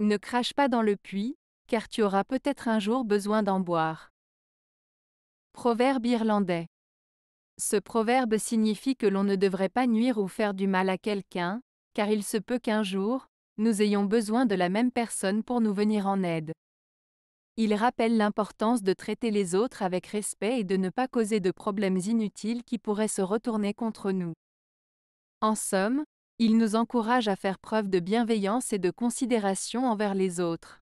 Ne crache pas dans le puits, car tu auras peut-être un jour besoin d'en boire. Proverbe irlandais. Ce proverbe signifie que l'on ne devrait pas nuire ou faire du mal à quelqu'un, car il se peut qu'un jour, nous ayons besoin de la même personne pour nous venir en aide. Il rappelle l'importance de traiter les autres avec respect et de ne pas causer de problèmes inutiles qui pourraient se retourner contre nous. En somme, il nous encourage à faire preuve de bienveillance et de considération envers les autres.